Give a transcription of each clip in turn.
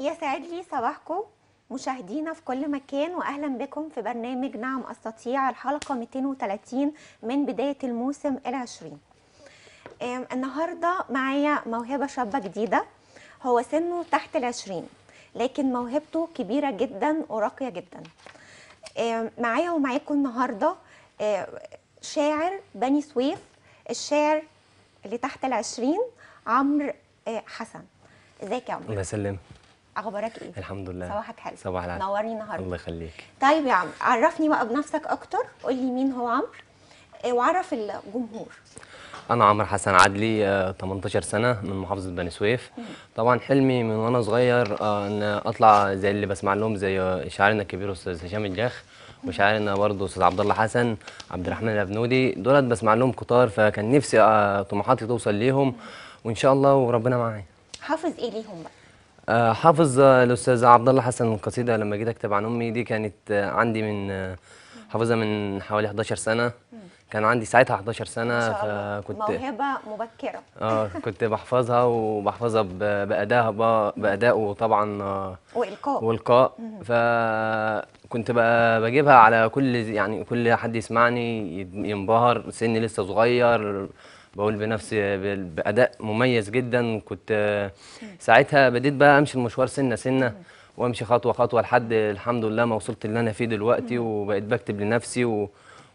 يسعد لي صباحكم مشاهدينا في كل مكان واهلا بكم في برنامج نعم استطيع الحلقه 230 من بدايه الموسم ال20 النهارده معايا موهبه شابه جديده هو سنه تحت ال20 لكن موهبته كبيره جدا وراقيه جدا معايا ومعاكم النهارده شاعر بني سويف الشاعر اللي تحت ال20 عمرو حسن ازيك يا عمرو الله يسلمك اخبارك ايه الحمد لله صباحك حلو صباح العسل نورني النهارده الله يخليك طيب يا عمرو عرفني بقى بنفسك اكتر قول لي مين هو عمرو إيه، وعرف الجمهور انا عمرو حسن عدلي 18 آه، سنه من محافظه بني سويف طبعا حلمي من وانا صغير آه، ان اطلع زي اللي بسمع لهم زي شاعرنا الكبير استاذ هشام الجاخ وشاعرنا برضه استاذ عبد الله حسن عبد الرحمن الابنودي دولت بسمع لهم كتار فكان نفسي آه، طموحاتي توصل ليهم وان شاء الله وربنا معايا حافظ ايه ليهم بقى آه، حافظ آه، الاستاذ عبد الله حسن القصيده لما جيت اكتب عن امي دي كانت آه، عندي من حافظها من حوالي 11 سنه كان عندي ساعتها 11 سنه فكنت موهبه مبكره اه كنت بحفظها وبحفظها بادائها باداء وطبعا والقاء والقاء فكنت بجيبها على كل يعني كل حد يسمعني ينبهر سني لسه صغير بقول بنفسي باداء مميز جدا كنت آه، ساعتها بديت بقى امشي المشوار سنه سنه وامشي خطوه خطوه لحد الحمد لله ما وصلت اللي انا فيه دلوقتي وبقيت بكتب لنفسي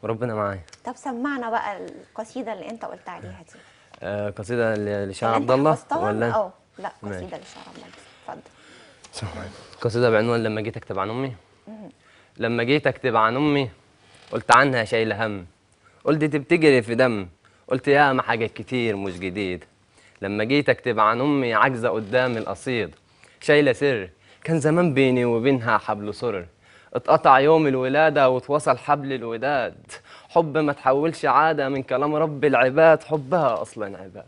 وربنا معايا طب سمعنا بقى القصيده اللي انت قلت عليها دي آه قصيده لشعر عبد الله ولا اه لا قصيده لشعر عبد الله اتفضل قصيده بعنوان لما جيت اكتب عن امي لما جيت اكتب عن امي قلت عنها شايله هم قلت تبتجري في دم قلت ياما حاجات كتير مش جديد لما جيت اكتب عن امي عاجزه قدام القصيد شايله سر كان زمان بيني وبينها حبل سر اتقطع يوم الولادة واتوصل حبل الوداد حب ما تحولش عادة من كلام رب العباد حبها أصلا عباد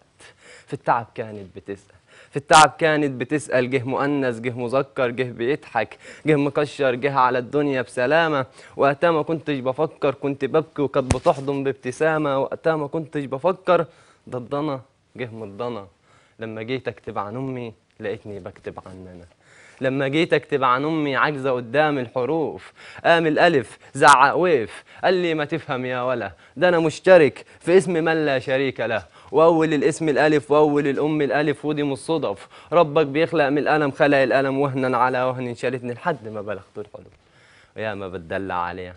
في التعب كانت بتسأل في التعب كانت بتسأل جه مؤنث جه مذكر جه بيضحك جه مكشر جه على الدنيا بسلامة وقتها ما كنتش بفكر كنت ببكي وكانت بتحضن بابتسامة وقتها ما كنتش بفكر ضدنا جه مضنا لما جيت أكتب عن أمي لقيتني بكتب عننا لما جيت اكتب عن امي عاجزه قدام الحروف قام الالف زعق ويف قال لي ما تفهم يا ولا ده انا مشترك في اسم من لا شريك له واول الاسم الالف واول الام الالف ودي من الصدف ربك بيخلق من الالم خلق الالم وهنا على وهن شالتني لحد ما بلغت الحلم ويا ما بتدلع عليها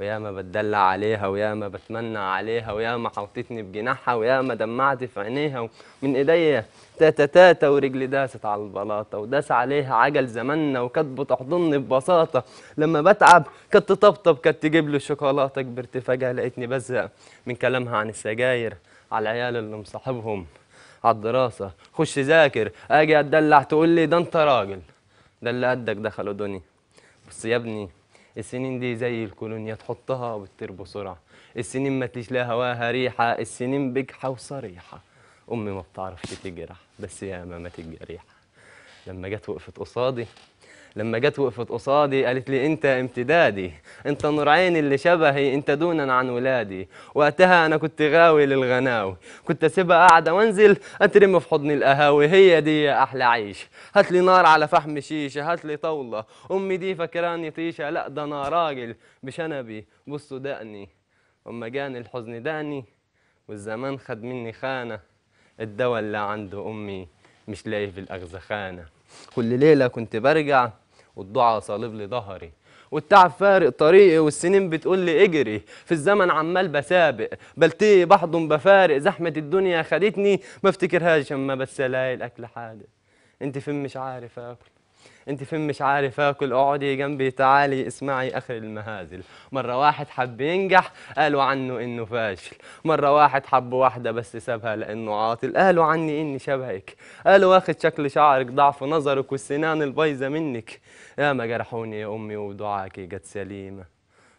ويا ما بتدلع عليها ويا ما بتمنى عليها ويا ما حطيتني بجناحها ويا ما دمعت في عينيها من ايديا تاتا تاتا ورجلي داست على البلاطة وداس عليها عجل زماننا وكانت بتحضني ببساطة لما بتعب كانت تطبطب كانت تجيب له شوكولاتة كبرت فجأة لقيتني بزق من كلامها عن السجاير على العيال اللي مصاحبهم على الدراسة خش ذاكر أجي أتدلع تقول لي ده أنت راجل ده اللي قدك دخلوا دنيا بس يا ابني السنين دي زي الكولونيا تحطها وبتطير بسرعة السنين ما تليش لها هواها ريحة السنين بجحة وصريحة أمي ما بتعرفش تجرح بس يا ما تجريح لما جت وقفت قصادي لما جت وقفت قصادي قالت لي انت امتدادي انت نور عيني اللي شبهي انت دونا عن ولادي وقتها انا كنت غاوي للغناوي كنت اسيبها قاعده وانزل اترم في حضن القهاوي هي دي احلى عيش هات لي نار على فحم شيشه هات لي طاوله امي دي فاكراني طيشه لا ده انا راجل بشنبي بصوا دقني اما جاني الحزن دقني والزمان خد مني خانه الدواء اللي عنده امي مش لاقي في الاغزخانه كل ليله كنت برجع والضعى لي ظهري والتعب فارق طريقي والسنين بتقول لي اجري في الزمن عمال بسابق بلتقي بحضن بفارق زحمة الدنيا خدتني ما افتكرهاش اما بس الاقي الاكل حادق انت فين مش عارف اكل انت فين مش عارف اكل اقعدي جنبي تعالي اسمعي اخر المهازل مره واحد حب ينجح قالوا عنه انه فاشل مره واحد حب واحده بس سابها لانه عاطل قالوا عني اني شبهك قالوا واخد شكل شعرك ضعف نظرك والسنان البايظه منك يا ما جرحوني يا امي ودعاكي جت سليمه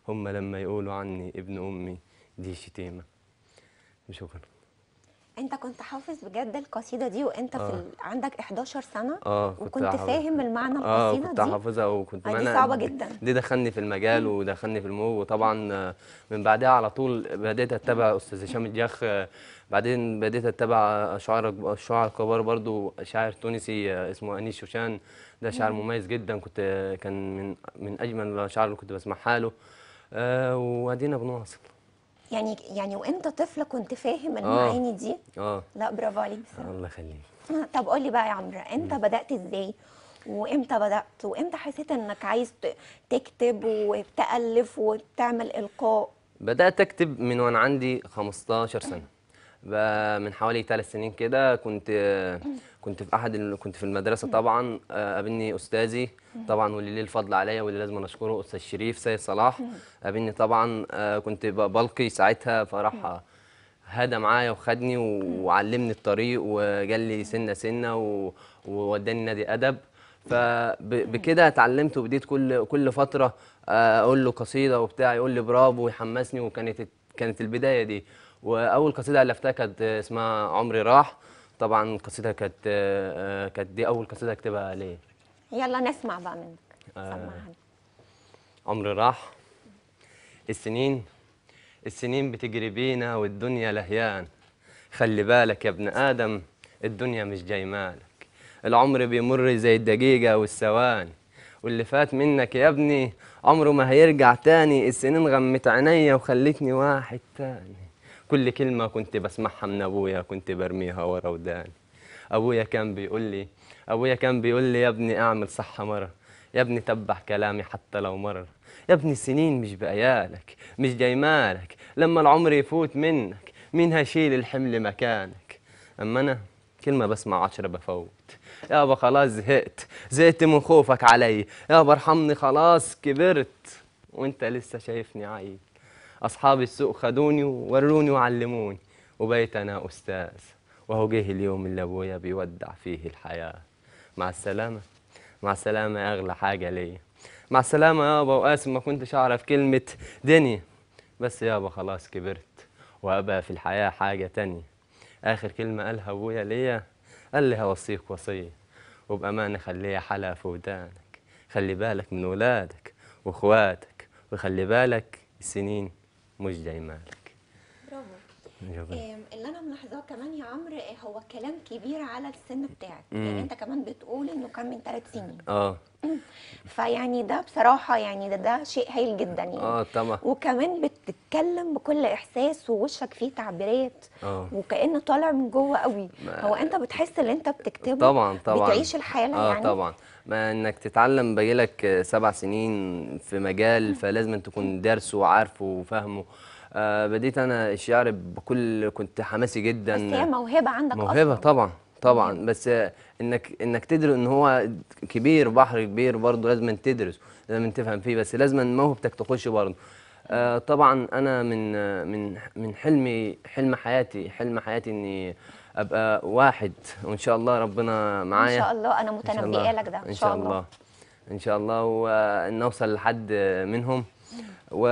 هم لما يقولوا عني ابن امي دي شتيمه شكرا انت كنت حافظ بجد القصيده دي وانت آه. في ال... عندك 11 سنه آه كنت وكنت حافظ. فاهم المعنى آه القصيده كنت دي اه كنت حافظها وكنت آه، دي صعبه جدا دي دخلني في المجال ودخلني في المو وطبعا آه، من بعدها على طول بدات اتبع استاذ هشام الجخ آه، بعدين بديت اتبع اشعار الشعراء الكبار برضو شاعر تونسي اسمه انيس شوشان ده شاعر مميز جدا كنت كان من من اجمل الاشعار اللي كنت بسمعها له آه وادينا بنواصل يعني يعني وانت طفله كنت فاهم المعاني آه. دي اه لا برافو عليك الله يخليك آه، طب قول لي بقى يا عمرو انت م. بدات ازاي وامتى بدات وامتى حسيت انك عايز تكتب وتالف وبتعمل القاء بدات اكتب من وانا عندي 15 سنه من حوالي ثلاث سنين كده كنت كنت في احد كنت في المدرسه طبعا آه، قابلني استاذي طبعا واللي ليه الفضل عليا واللي لازم اشكره استاذ شريف سيد صلاح قابلني طبعا آه، كنت بلقي ساعتها فراح هدى معايا وخدني وعلمني الطريق وقال لي سنه سنه ووداني نادي ادب فبكده اتعلمت وبديت كل كل فتره آه، اقول له قصيده وبتاع يقول لي برافو ويحمسني وكانت كانت البدايه دي واول قصيده الفتها كانت اسمها عمري راح طبعا القصيده كانت آه، كانت دي اول قصيده اكتبها ليه يلا نسمع بقى منك آه عمري راح السنين السنين بتجري بينا والدنيا لهيان خلي بالك يا ابن ادم الدنيا مش جاي مالك العمر بيمر زي الدقيقه والثواني واللي فات منك يا ابني عمره ما هيرجع تاني السنين غمت عينيا وخلتني واحد تاني كل كلمة كنت بسمعها من أبويا كنت برميها ورا وداني أبويا كان بيقول لي أبويا كان بيقول لي يا ابني أعمل صحة مرة يا ابني تبع كلامي حتى لو مرة يا ابني سنين مش بأيالك مش جاي مالك لما العمر يفوت منك مين هيشيل الحمل مكانك أما أنا كلمة بسمع عشرة بفوت يابا خلاص زهقت زهقت من خوفك علي يابا ارحمني خلاص كبرت وانت لسه شايفني عيل أصحاب السوق خدوني وروني وعلموني أنا أستاذ وهو جه اليوم اللي أبويا بيودع فيه الحياة مع السلامة مع السلامة يا أغلى حاجة ليا مع السلامة يابا وقاسم ما كنتش أعرف كلمة دنيا بس يابا خلاص كبرت وأبقى في الحياة حاجة تانية آخر كلمة قالها أبويا ليا قال لي هوصيك وصية وبأمانة خليها حلقة في ودانك خلي بالك من ولادك وإخواتك وخلي بالك السنين مش دايما لك برافو اللي انا ملاحظاه كمان يا عمرو آه، هو كلام كبير على السن بتاعك مم. يعني انت كمان بتقول انه كان من ثلاث سنين اه فيعني ده بصراحه يعني ده ده شيء هايل جدا يعني اه طبعا وكمان بتتكلم بكل احساس ووشك فيه تعبيرات اه وكانه طالع من جوه قوي هو انت بتحس اللي انت بتكتبه طبعا طبعا بتعيش الحاله آه يعني اه طبعا ما انك تتعلم بقالك سبع سنين في مجال فلازم تكون دارسه وعارفه وفاهمه آه بديت انا الشعر بكل كنت حماسي جدا بس هي موهبه عندك موهبه أصلاً. طبعا طبعا بس انك انك تدرس ان هو كبير بحر كبير برضه لازم تدرس لازم تفهم فيه بس لازم موهبتك تخش برضه آه طبعا انا من من من حلمي حلم حياتي حلم حياتي اني ابقى واحد وان شاء الله ربنا معايا ان شاء الله انا متنبئه لك ده ان شاء الله, الله. ان شاء الله ونوصل لحد منهم و...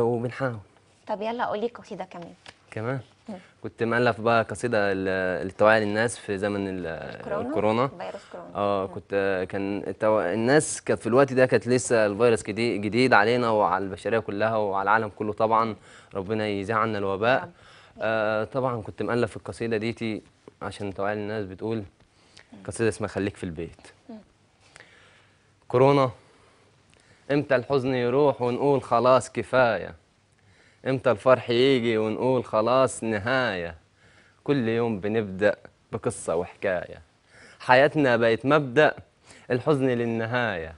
وبنحاول طب يلا قولي قصيده كمان كمان كنت مألف بقى قصيده لتوعية للناس في زمن الكورونا, الكورونا. فيروس كورونا اه كنت كان التو... الناس كانت في الوقت ده كانت لسه الفيروس جديد, علينا وعلى البشريه كلها وعلى العالم كله طبعا ربنا يزيح عنا الوباء رب. آه طبعا كنت مألف القصيده ديتي عشان توعي الناس بتقول قصيده اسمها خليك في البيت كورونا امتى الحزن يروح ونقول خلاص كفايه امتى الفرح يجي ونقول خلاص نهايه كل يوم بنبدا بقصه وحكايه حياتنا بقت مبدا الحزن للنهايه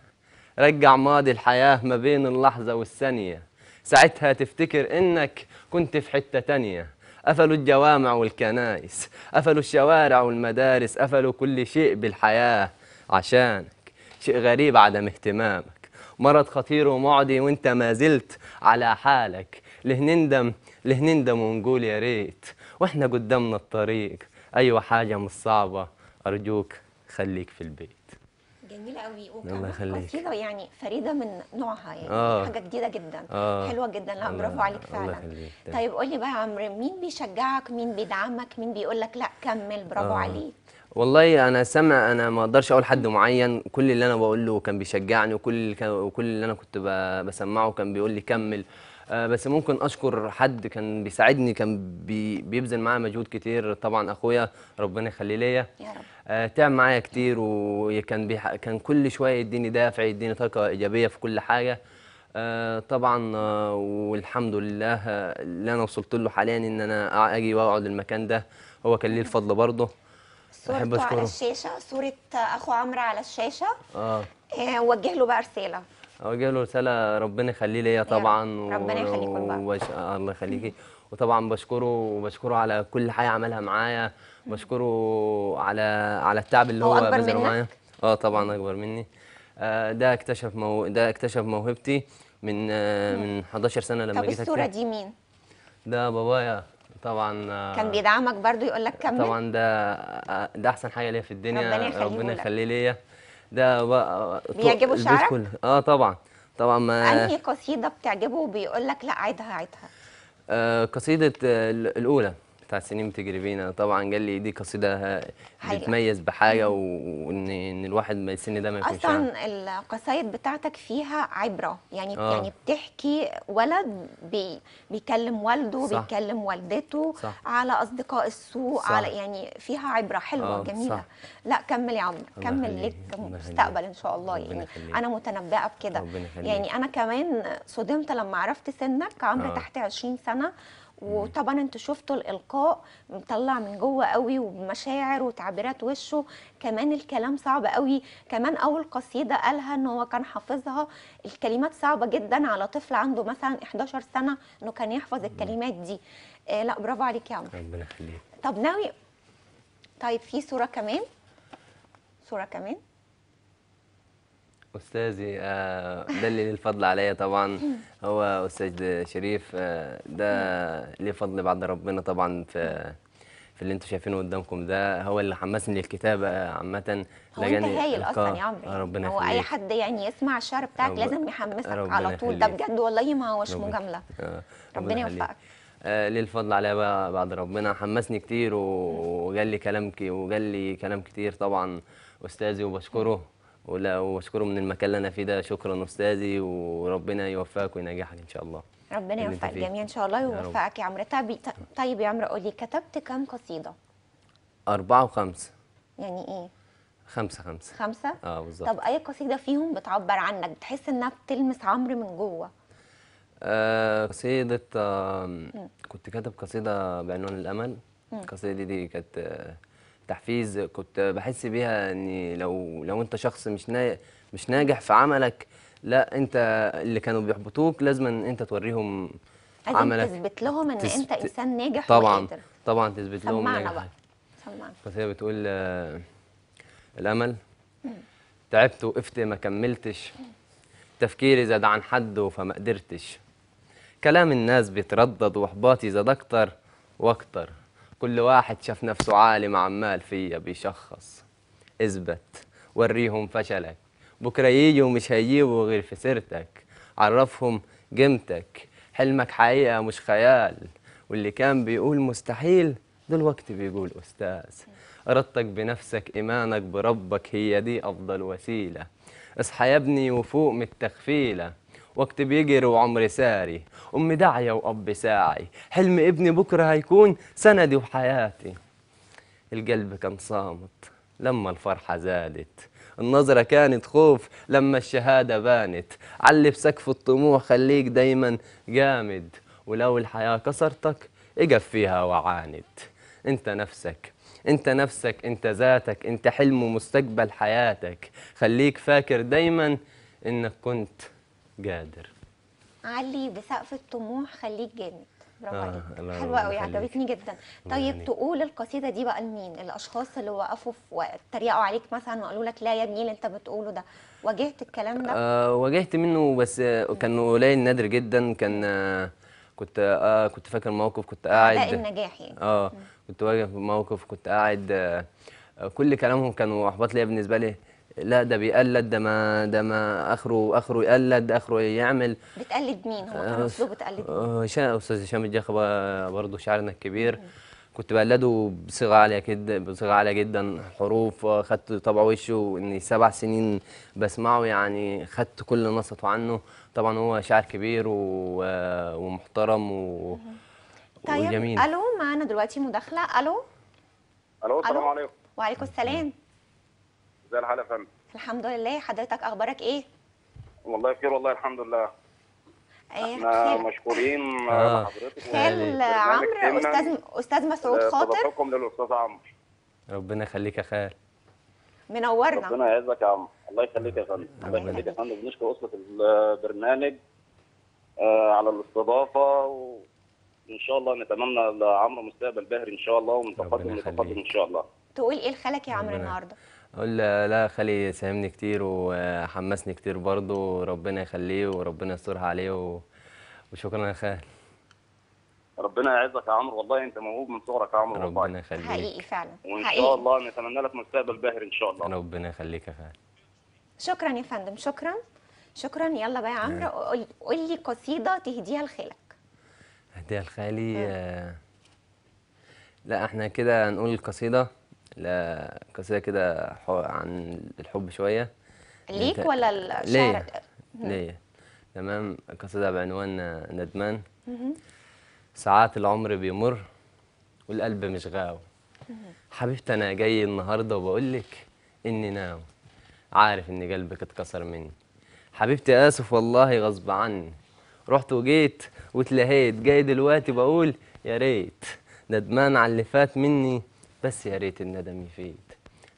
رجع ماضي الحياه ما بين اللحظه والثانيه ساعتها تفتكر انك كنت في حته تانيه أفلوا الجوامع والكنائس أفلوا الشوارع والمدارس أفلوا كل شيء بالحياة عشانك شيء غريب عدم اهتمامك مرض خطير ومعدي وانت ما زلت على حالك ليه نندم ليه نندم ونقول يا ريت واحنا قدامنا الطريق أيوة حاجة مش صعبة أرجوك خليك في البيت جميله قوي الله يخليك قصيده يعني فريده من نوعها يعني آه. حاجه جديده جدا آه. حلوه جدا لا برافو عليك فعلا الله يخليك طيب قول لي بقى يا عمرو مين بيشجعك مين بيدعمك مين بيقول لك لا كمل برافو آه. عليك والله انا سامع انا ما اقدرش اقول حد معين كل اللي انا بقوله كان بيشجعني وكل وكل اللي انا كنت بسمعه كان بيقول لي كمل آه، بس ممكن اشكر حد كان بيساعدني كان بي بيبذل معايا مجهود كتير طبعا اخويا ربنا يخليه ليا يا رب آه، تعب معايا كتير وكان كان كل شويه يديني دافع يديني طاقه ايجابيه في كل حاجه آه، طبعا والحمد لله اللي انا وصلت له حاليا ان انا اجي واقعد المكان ده هو كان ليه الفضل برضه صورته على الشاشه صوره اخو عمرو على الشاشه اه وجه له بقى رساله اوجه له رساله ربنا يخليه ليا طبعا ربنا يخليكم بقى الله يخليكي وطبعا بشكره وبشكره على كل حاجه عملها معايا بشكره على على التعب اللي هو, بذله معايا اه طبعا اكبر مني آه، ده اكتشف مو... ده اكتشف موهبتي من آه، من 11 سنه لما جيت طب الصوره دي مين؟ ده بابايا طبعا آه، كان بيدعمك برضو يقول لك كمل طبعا ده ده احسن حاجه ليا في الدنيا ربنا يخليه ليا ده بيعجبه شعرك؟ اه طبعا طبعا ما انهي قصيده بتعجبه وبيقول لك لا عيدها عيدها؟ آه قصيده الاولى بتاع سنين بتجربينا انا طبعا قال لي دي قصيده بتميز بحاجه وان ان الواحد ما السن ده ما يكونش اصلا القصايد بتاعتك فيها عبره يعني آه. يعني بتحكي ولد بي بيكلم والده صح. بيكلم والدته صح. على اصدقاء السوق صح. على يعني فيها عبره حلوه آه. جميله صح. لا كمل يا عمرو كمل لك مستقبل ان شاء الله يعني خليه. انا متنبئه بكده يعني انا كمان صدمت لما عرفت سنك عمرو آه. تحت 20 سنه وطبعا انتوا شفتوا الالقاء مطلع من جوه قوي ومشاعر وتعبيرات وشه كمان الكلام صعب قوي كمان اول قصيده قالها ان هو كان حافظها الكلمات صعبه جدا على طفل عنده مثلا 11 سنه انه كان يحفظ الكلمات دي آه لا برافو عليك يا عمرو ربنا يخليك طب ناوي طيب في صوره كمان صوره كمان استاذي آه، ده اللي الفضل عليا طبعا هو استاذ شريف آه، ده ليه فضل بعد ربنا طبعا في في اللي انتم شايفينه قدامكم ده هو اللي حمسني للكتابه آه، عامه هو انت هايل اصلا يا عمرو يعني ربنا هو اي حد يعني يسمع الشعر بتاعك لازم يحمسك على طول ده بجد والله ما هوش مجامله ربنا, ربنا يوفقك آه ليه الفضل عليا بقى بعد ربنا حمسني كتير وقال لي كلام وقال لي كلام كتير طبعا استاذي وبشكره ولا واشكره من المكان اللي انا فيه ده شكرا استاذي وربنا يوفقك وينجحك ان شاء الله ربنا يوفق الجميع ان شاء الله ويوفقك يا عمرو طيب طيب يا عمرو قولي كتبت كام قصيده أربعة وخمسة يعني إيه؟ خمسة خمسة خمسة؟ اه بالظبط طب أي قصيدة فيهم بتعبر عنك بتحس إنها بتلمس عمرو من جوه؟ آه قصيدة آه كنت كاتب قصيدة بعنوان الأمل القصيدة دي كانت آه تحفيز كنت بحس بيها ان لو لو انت شخص مش مش ناجح في عملك لا انت اللي كانوا بيحبطوك لازم ان انت توريهم عملك تثبت لهم ان تثبت... انت انسان ناجح طبعا وقادر. طبعا تثبت لهم سمعنا بقى سمعنا بس هي بتقول آه، الامل تعبت وقفت ما كملتش تفكيري زاد عن حده فما قدرتش كلام الناس بيتردد واحباطي زاد اكتر واكتر كل واحد شاف نفسه عالم عمال فيا بيشخص اثبت وريهم فشلك بكرة ييجوا مش هيجيبوا غير في سيرتك عرفهم قيمتك حلمك حقيقة مش خيال واللي كان بيقول مستحيل دلوقتي بيقول أستاذ إرادتك بنفسك إيمانك بربك هي دي أفضل وسيلة اصحى يا ابني وفوق من التخفيله وقت بيجري وعمري ساري أمي داعية وأب ساعي حلم ابني بكرة هيكون سندي وحياتي القلب كان صامت لما الفرحة زادت النظرة كانت خوف لما الشهادة بانت علي سقف الطموح خليك دايما جامد ولو الحياة كسرتك اقف فيها وعاند انت نفسك انت نفسك انت ذاتك انت حلم ومستقبل حياتك خليك فاكر دايما انك كنت قادر علي بسقف الطموح خليك جامد برافو آه عليك حلوه قوي عجبتني جدا طيب تقول القصيده دي بقى لمين الاشخاص اللي وقفوا في تريقوا عليك مثلا وقالوا لك لا يا ابني اللي انت بتقوله ده واجهت الكلام ده آه واجهت منه بس كان قليل نادر جدا كان آه، كنت آه كنت فاكر موقف كنت قاعد ده النجاح يعني اه كنت واقف موقف كنت قاعد آه كل كلامهم كانوا احباط ليا بالنسبه لي لا ده بيقلد ده ما ده ما اخره اخره يقلد اخره يعمل بتقلد مين هو كان اسلوبه تقلد مين؟ هشام آه، استاذ هشام الجخبه برضه شاعرنا الكبير كنت بقلده بصيغه عاليه كده بصيغه عاليه جدا حروف آه، خدت طبع وشه اني سبع سنين بسمعه يعني خدت كل نصته عنه طبعا هو شاعر كبير آه، ومحترم و طيب وجميل. الو معانا دلوقتي مداخله الو الو السلام عليكم وعليكم السلام زي الحال يا فندم الحمد لله حضرتك اخبارك ايه والله بخير والله الحمد لله إيه، احنا مشكورين آه. لحضرتك خال عمرو استاذ استاذ مسعود خاطر صدقكم للاستاذ عمرو ربنا يخليك يا خال منورنا ربنا يعزك يا عمرو الله يخليك يا فندم الله يخليك يا فندم بنشكر اسره البرنامج آه على الاستضافه و... ان شاء الله نتمنى لعمرو مستقبل باهر ان شاء الله ومتقدم تقدم ان شاء الله تقول ايه لخالك يا عمرو النهارده اقول لا خالي ساهمني كتير وحمسني كتير برضه ربنا يخليه وربنا يسترها عليه وشكرا يا خال ربنا يعزك يا عمرو والله انت موهوب من صغرك يا عمرو ربنا يخليك حقيقي فعلا وان حقيقي. شاء الله نتمنى لك مستقبل باهر ان شاء الله ربنا يخليك يا خال شكرا يا فندم شكرا شكرا يلا بقى يا آه. عمرو قول لي قصيده تهديها لخالك هديها لخالي آه. آه. لا احنا كده هنقول القصيده لا قصيده كده عن الحب شوية يعني ليك ولا الشعر؟ ليه ليا تمام قصيدة بعنوان ندمان ساعات العمر بيمر والقلب مش غاو حبيبتي انا جاي النهارده وبقول لك اني ناوي عارف ان قلبك اتكسر مني حبيبتي اسف والله غصب عني رحت وجيت واتلهيت جاي دلوقتي بقول يا ريت ندمان على اللي فات مني بس يا ريت الندم يفيد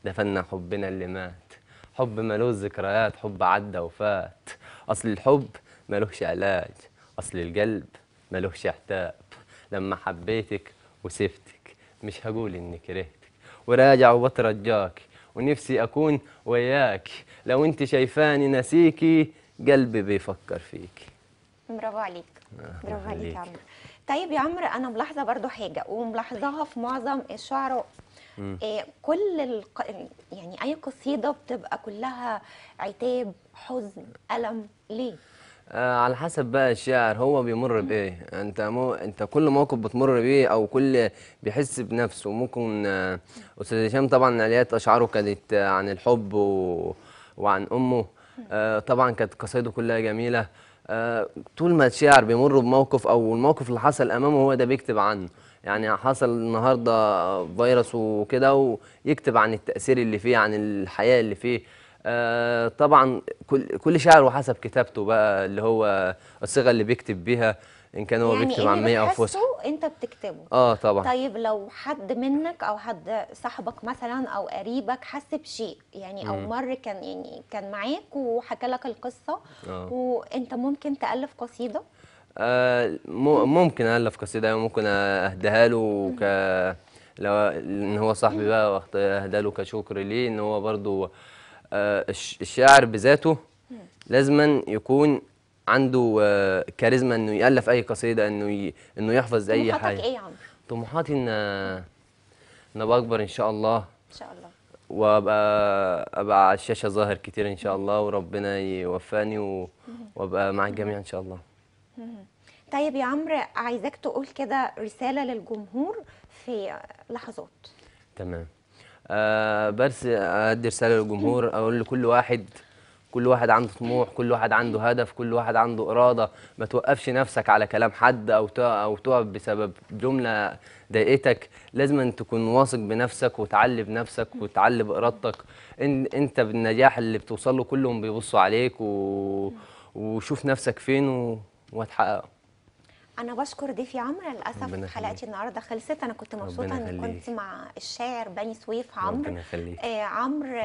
دفنا حبنا اللي مات حب ملوش ذكريات حب عدى وفات أصل الحب ملوش علاج أصل القلب ملوش عتاب لما حبيتك وسفتك مش هقول إني كرهتك وراجع وبترجاك ونفسي أكون وياك لو أنت شايفاني ناسيكي قلبي بيفكر فيك برافو عليك آه، برافو عليك يا عمرو طيب يا عمرو انا ملاحظه برضو حاجه وملاحظاها في معظم الشعراء إيه كل الق... يعني اي قصيده بتبقى كلها عتاب حزن الم ليه آه على حسب بقى الشاعر هو بيمر بايه انت مو انت كل موقف بتمر بيه او كل بيحس بنفسه ممكن آه استاذ هشام طبعا عليات اشعاره كانت عن الحب و... وعن امه آه طبعا كانت قصايده كلها جميله آه، طول ما الشاعر بيمر بموقف او الموقف اللي حصل امامه هو ده بيكتب عنه يعني حصل النهارده فيروس وكده ويكتب عن التاثير اللي فيه عن الحياه اللي فيه آه طبعا كل كل شاعر وحسب كتابته بقى اللي هو الصيغه اللي بيكتب بيها ان كان هو يعني بيكتب عاميه او فصحى انت بتكتبه اه طبعا طيب لو حد منك او حد صاحبك مثلا او قريبك حس بشيء يعني او مر كان يعني كان معاك وحكى لك القصه آه. وانت ممكن تالف قصيده آه ممكن الف قصيده يعني ممكن اهديها له ك لو ان هو صاحبي بقى واهديها له كشكر ليه ان هو برضه آه، الشاعر بذاته لازما يكون عنده آه، كاريزما انه يالف اي قصيده انه ي... انه يحفظ اي حاجه طموحاتك ايه يا عمرو؟ طموحاتي ان ان ابقى اكبر ان شاء الله ان شاء الله وابقى ابقى على الشاشه ظاهر كتير ان شاء الله وربنا يوفقني و... وابقى مع الجميع ان شاء الله طيب يا عمرو عايزاك تقول كده رساله للجمهور في لحظات تمام آه، بس ادي رساله للجمهور اقول لكل واحد كل واحد عنده طموح كل واحد عنده هدف كل واحد عنده اراده ما توقفش نفسك على كلام حد او او تقف بسبب جمله ضايقتك لازم أن تكون واثق بنفسك وتعلي بنفسك وتعلي بارادتك إن انت بالنجاح اللي بتوصل له كلهم بيبصوا عليك و... وشوف نفسك فين و... وهتحققه انا بشكر ضيفي عمرو للاسف حلقتي النهارده خلصت انا كنت مبسوطه ان كنت مع الشاعر بني سويف عمرو آه عمرو آه،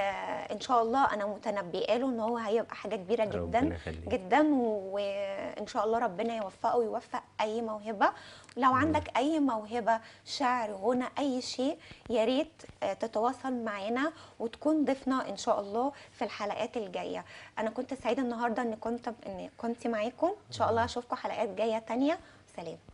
ان شاء الله انا متنبئه له ان هو هيبقى حاجه كبيره جدا جدا وان شاء الله ربنا يوفقه ويوفق اي موهبه لو عندك اي موهبه شعر غنى اي شيء يا ريت آه، تتواصل معنا وتكون ضيفنا ان شاء الله في الحلقات الجايه انا كنت سعيده النهارده ان كنت ان كنت معاكم ان شاء الله اشوفكم حلقات جايه ثانيه salir.